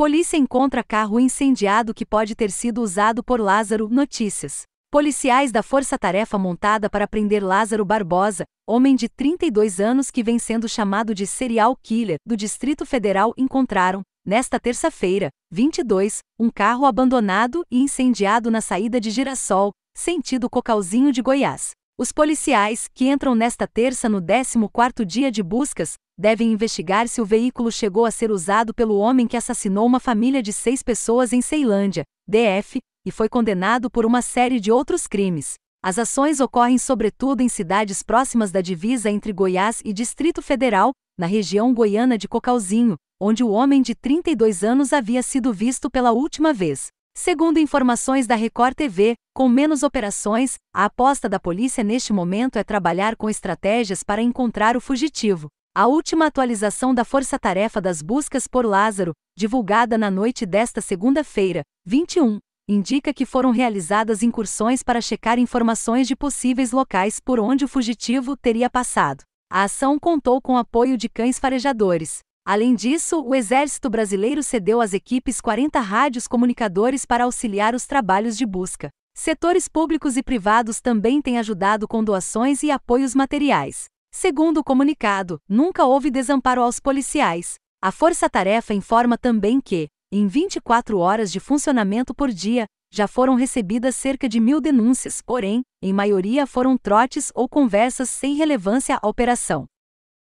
Polícia encontra carro incendiado que pode ter sido usado por Lázaro. Notícias. Policiais da força-tarefa montada para prender Lázaro Barbosa, homem de 32 anos que vem sendo chamado de serial killer do Distrito Federal, encontraram, nesta terça-feira, 22, um carro abandonado e incendiado na saída de Girassol, sentido Cocalzinho de Goiás. Os policiais, que entram nesta terça no 14º dia de buscas, devem investigar se o veículo chegou a ser usado pelo homem que assassinou uma família de seis pessoas em Ceilândia, DF, e foi condenado por uma série de outros crimes. As ações ocorrem sobretudo em cidades próximas da divisa entre Goiás e Distrito Federal, na região goiana de Cocalzinho, onde o homem de 32 anos havia sido visto pela última vez. Segundo informações da Record TV, com menos operações, a aposta da polícia neste momento é trabalhar com estratégias para encontrar o fugitivo. A última atualização da Força Tarefa das Buscas por Lázaro, divulgada na noite desta segunda-feira, 21, indica que foram realizadas incursões para checar informações de possíveis locais por onde o fugitivo teria passado. A ação contou com apoio de cães farejadores. Além disso, o Exército Brasileiro cedeu às equipes 40 rádios comunicadores para auxiliar os trabalhos de busca. Setores públicos e privados também têm ajudado com doações e apoios materiais. Segundo o comunicado, nunca houve desamparo aos policiais. A Força Tarefa informa também que, em 24 horas de funcionamento por dia, já foram recebidas cerca de mil denúncias, porém, em maioria foram trotes ou conversas sem relevância à operação.